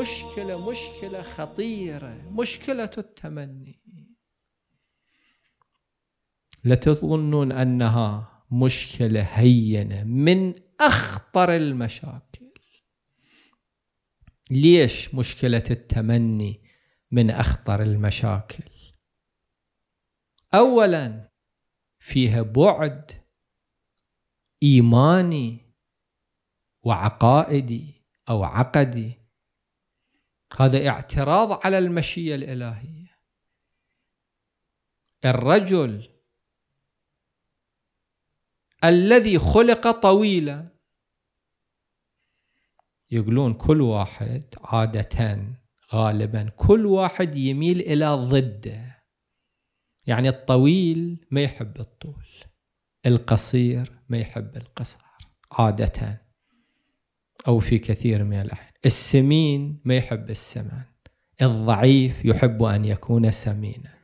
مشكلة مشكلة خطيرة مشكلة التمني لتظنون أنها مشكلة هينة من أخطر المشاكل ليش مشكلة التمني من أخطر المشاكل أولا فيها بعد إيماني وعقائدي أو عقدي هذا اعتراض على المشيه الإلهية الرجل الذي خلق طويلا يقولون كل واحد عادة غالبا كل واحد يميل إلى ضده يعني الطويل ما يحب الطول القصير ما يحب القصر عادة أو في كثير من الأحيان السمين ما يحب السمان الضعيف يحب أن يكون سمينا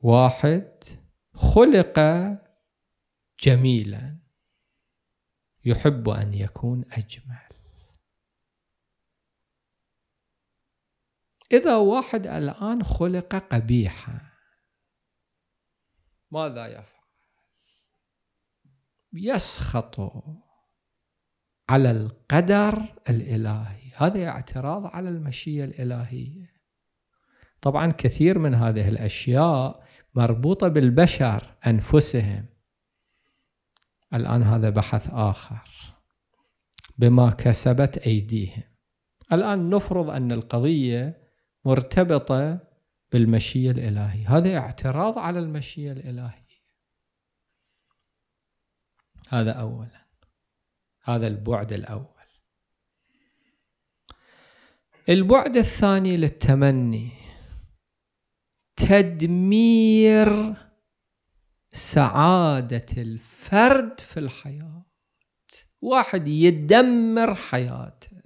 واحد خلق جميلا يحب أن يكون أجمل إذا واحد الآن خلق قبيحا ماذا يفعل يسخط على القدر الالهي هذا اعتراض على المشيئه الالهيه طبعا كثير من هذه الاشياء مربوطه بالبشر انفسهم الان هذا بحث اخر بما كسبت ايديهم الان نفرض ان القضيه مرتبطه بالمشيئه الالهيه هذا اعتراض على المشيئه الالهيه هذا أولا هذا البعد الأول البعد الثاني للتمني تدمير سعادة الفرد في الحياة واحد يدمر حياته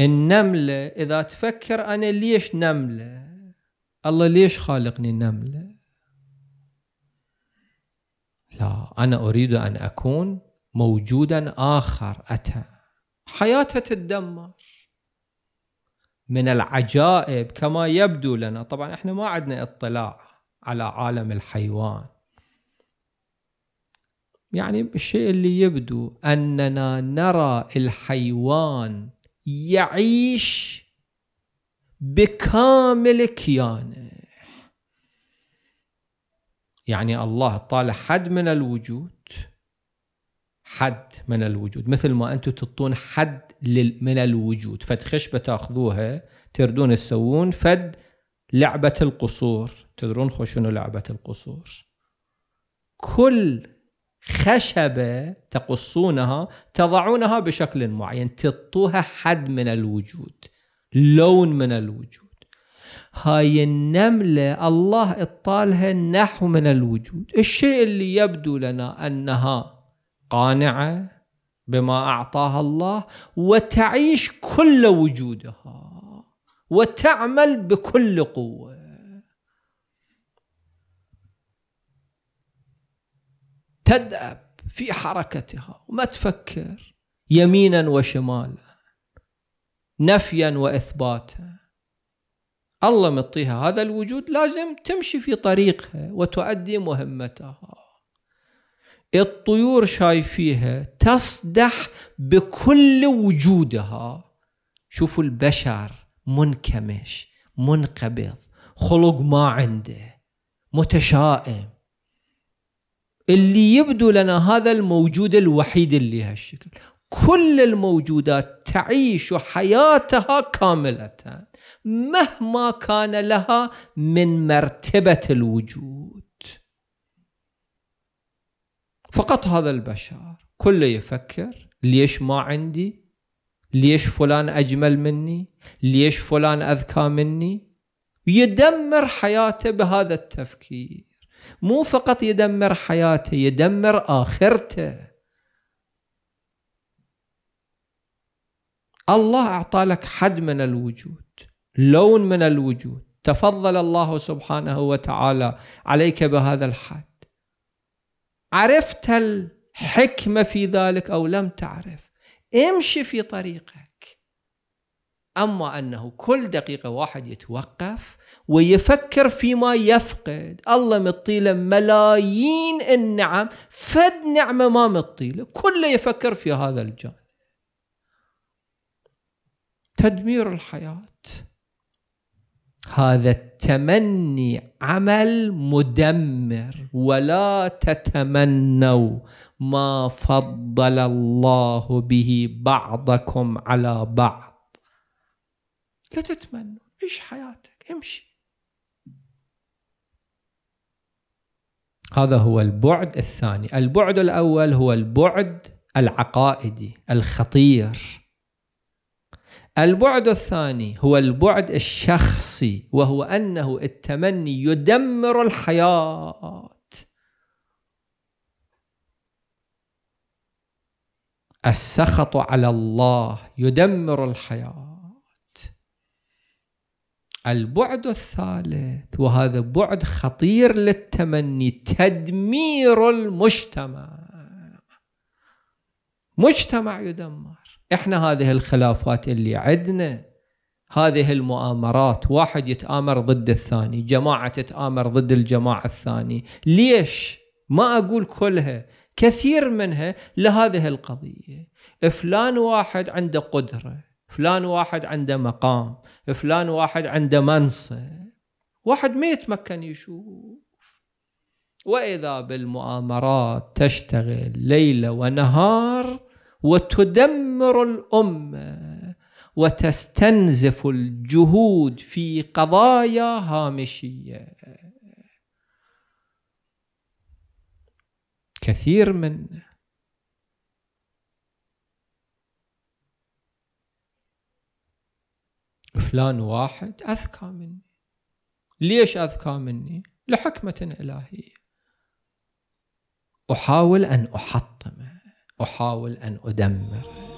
النملة إذا تفكر أنا ليش نملة الله ليش خالقني نملة لا أنا أريد أن أكون موجودا آخر أتى حياتها تدمر من العجائب كما يبدو لنا طبعا احنا ما عندنا اطلاع على عالم الحيوان يعني الشيء اللي يبدو أننا نرى الحيوان يعيش بكامل كيانه يعني الله طال حد من الوجود حد من الوجود مثل ما انتم تطون حد من الوجود فد خشبه تاخذوها تردون تسوون فد لعبه القصور تدرون خو شنو لعبه القصور كل خشبه تقصونها تضعونها بشكل معين تطوها حد من الوجود لون من الوجود هاي النملة الله اطالها نحو من الوجود الشيء اللي يبدو لنا أنها قانعة بما أعطاها الله وتعيش كل وجودها وتعمل بكل قوة تدأب في حركتها وما تفكر يمينا وشمالا نفيا واثباتا الله مطيها هذا الوجود لازم تمشي في طريقها وتؤدي مهمتها الطيور شايفيها تصدح بكل وجودها شوفوا البشر منكمش منقبض خلق ما عنده متشائم اللي يبدو لنا هذا الموجود الوحيد اللي هالشكل كل الموجودات تعيش حياتها كاملة مهما كان لها من مرتبة الوجود فقط هذا البشر كله يفكر ليش ما عندي ليش فلان أجمل مني ليش فلان أذكى مني يدمر حياته بهذا التفكير مو فقط يدمر حياته يدمر آخرته الله أعطى لك حد من الوجود لون من الوجود تفضل الله سبحانه وتعالى عليك بهذا الحد عرفت الحكمة في ذلك أو لم تعرف امشي في طريقك أما أنه كل دقيقة واحد يتوقف ويفكر فيما يفقد الله مطيل ملايين النعم فد نعمة ما مطيله كله يفكر في هذا الجانب تدمير الحياه هذا التمني عمل مدمر ولا تتمنوا ما فضل الله به بعضكم على بعض لا تتمنوا عيش حياتك امشي هذا هو البعد الثاني البعد الأول هو البعد العقائدي الخطير البعد الثاني هو البعد الشخصي وهو انه التمني يدمر الحياه السخط على الله يدمر الحياه البعد الثالث وهذا بعد خطير للتمني تدمير المجتمع مجتمع يدمر احنا هذه الخلافات اللي عندنا هذه المؤامرات واحد يتآمر ضد الثاني جماعة تتآمر ضد الجماعة الثاني ليش ما أقول كلها كثير منها لهذه القضية فلان واحد عنده قدرة فلان واحد عنده مقام فلان واحد عنده منصب واحد ما يتمكن يشوف وإذا بالمؤامرات تشتغل ليل ونهار وتدمر الامه وتستنزف الجهود في قضايا هامشيه كثير من فلان واحد أذكى مني ليش أذكى مني لحكمة إلهية أحاول أن أحطمه احاول ان ادمر